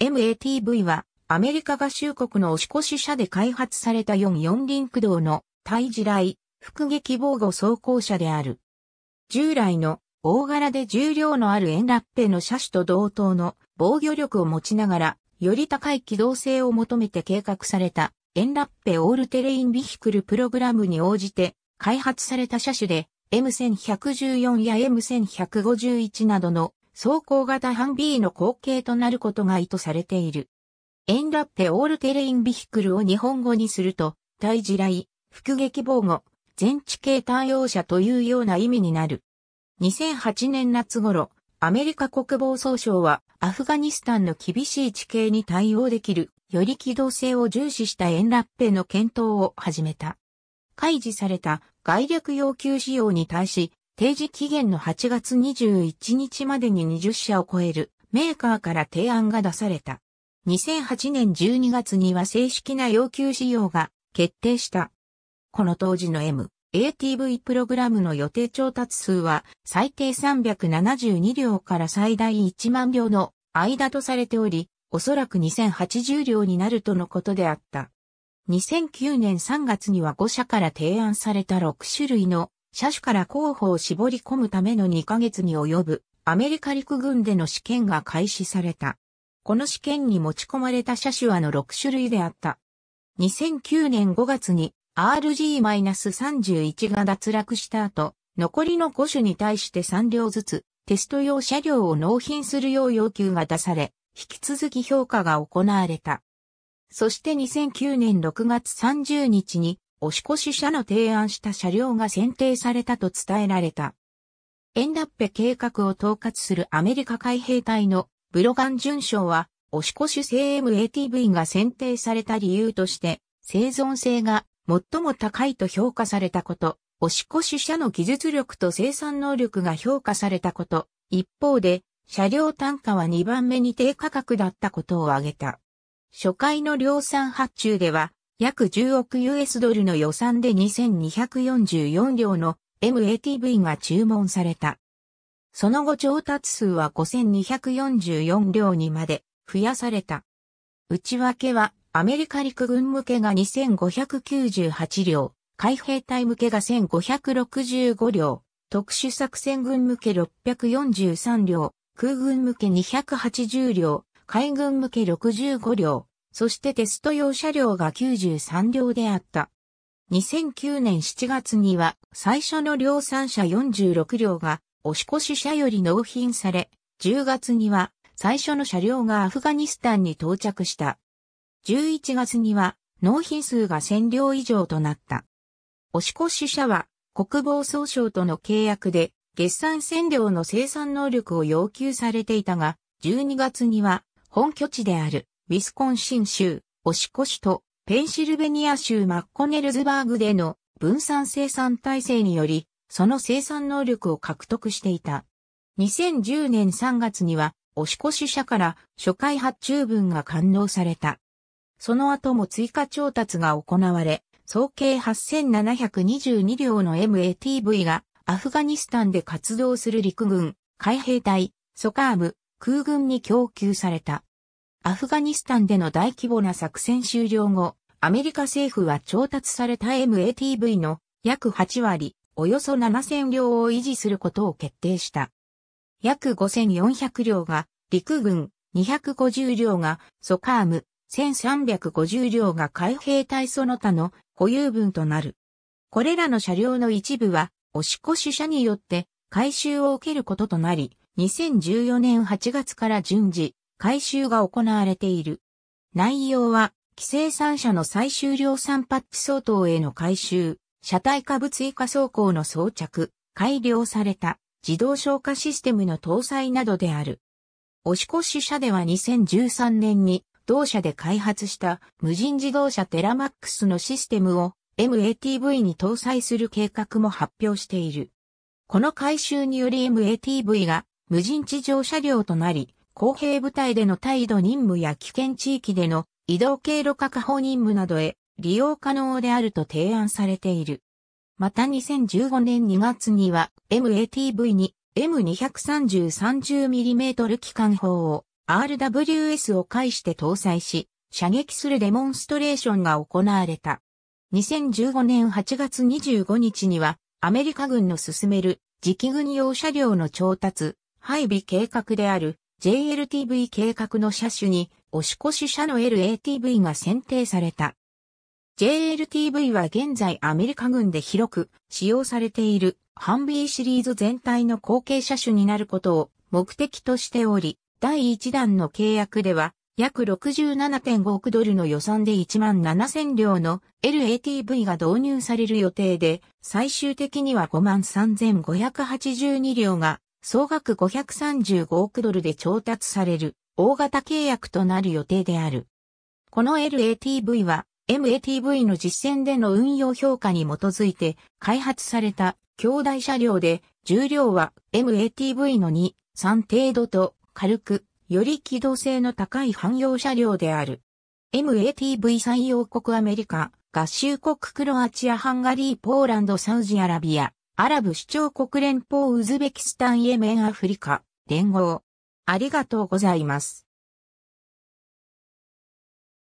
MATV はアメリカ合衆国の押越し車で開発された44輪駆動の対地雷、副撃防護装甲車である。従来の大柄で重量のあるエンラッペの車種と同等の防御力を持ちながら、より高い機動性を求めて計画されたエンラッペオールテレインビヒクルプログラムに応じて開発された車種で M1114 や M1151 などの走行型ハンビーの後継となることが意図されている。エンラッペオールテレインビヒクルを日本語にすると、対地雷、腹撃防護、全地形対応者というような意味になる。2008年夏頃、アメリカ国防総省はアフガニスタンの厳しい地形に対応できる、より機動性を重視したエンラッペの検討を始めた。開示された外略要求仕様に対し、提示期限の8月21日までに20社を超えるメーカーから提案が出された。2008年12月には正式な要求仕様が決定した。この当時の M、ATV プログラムの予定調達数は最低372両から最大1万両の間とされており、おそらく2080両になるとのことであった。2009年3月には5社から提案された6種類の車種から候補を絞り込むための2ヶ月に及ぶアメリカ陸軍での試験が開始された。この試験に持ち込まれた車種はの6種類であった。2009年5月に RG-31 が脱落した後、残りの5種に対して3両ずつテスト用車両を納品するよう要求が出され、引き続き評価が行われた。そして2009年6月30日に押越社の提案した車両が選定されたと伝えられた。エンダッペ計画を統括するアメリカ海兵隊のブロガン巡将は、押越製 MATV が選定された理由として、生存性が最も高いと評価されたこと、押越社の技術力と生産能力が評価されたこと、一方で、車両単価は2番目に低価格だったことを挙げた。初回の量産発注では、約10億 US ドルの予算で2244両の MATV が注文された。その後調達数は5244両にまで増やされた。内訳はアメリカ陸軍向けが2598両、海兵隊向けが1565両、特殊作戦軍向け643両、空軍向け280両、海軍向け65両、そしてテスト用車両が93両であった。2009年7月には最初の量産車46両が押越し車より納品され、10月には最初の車両がアフガニスタンに到着した。11月には納品数が1000両以上となった。押越し車は国防総省との契約で月産1000両の生産能力を要求されていたが、12月には本拠地であるウィスコンシン州、オシコ市とペンシルベニア州マッコネルズバーグでの分散生産体制により、その生産能力を獲得していた。2010年3月には、オシコ市社から初回発注分が完納された。その後も追加調達が行われ、総計8722両の MATV がアフガニスタンで活動する陸軍、海兵隊、ソカーム、空軍に供給された。アフガニスタンでの大規模な作戦終了後、アメリカ政府は調達された MATV の約8割、およそ7000両を維持することを決定した。約5400両が陸軍、250両がソカーム、1350両が海兵隊その他の保有分となる。これらの車両の一部は、押し越し車によって回収を受けることとなり、2014年8月から順次、回収が行われている。内容は、規制三社の最終量産パッチ相当への回収、車体化物追加走行の装着、改良された自動消火システムの搭載などである。押し越し社では2013年に同社で開発した無人自動車テラマックスのシステムを MATV に搭載する計画も発表している。この改修により MATV が無人地上車両となり、公平部隊での態度任務や危険地域での移動経路確保任務などへ利用可能であると提案されている。また2015年2月には MATV に M230-30mm 機関砲を RWS を介して搭載し、射撃するデモンストレーションが行われた。2015年8月25日には、アメリカ軍の進める、磁気軍用車両の調達、配備計画である、JLTV 計画の車種に押し越し車の LATV が選定された。JLTV は現在アメリカ軍で広く使用されているハンビーシリーズ全体の後継車種になることを目的としており、第1弾の契約では約67.5億ドルの予算で1万7000両の LATV が導入される予定で、最終的には5万3582両が総額535億ドルで調達される大型契約となる予定である。この LATV は MATV の実践での運用評価に基づいて開発された兄弟車両で重量は MATV の2、3程度と軽くより機動性の高い汎用車両である。MATV 採用国アメリカ、合衆国クロアチア、ハンガリー、ポーランド、サウジアラビア、アラブ首長国連邦ウズベキスタンイエメンアフリカ連合。ありがとうございます。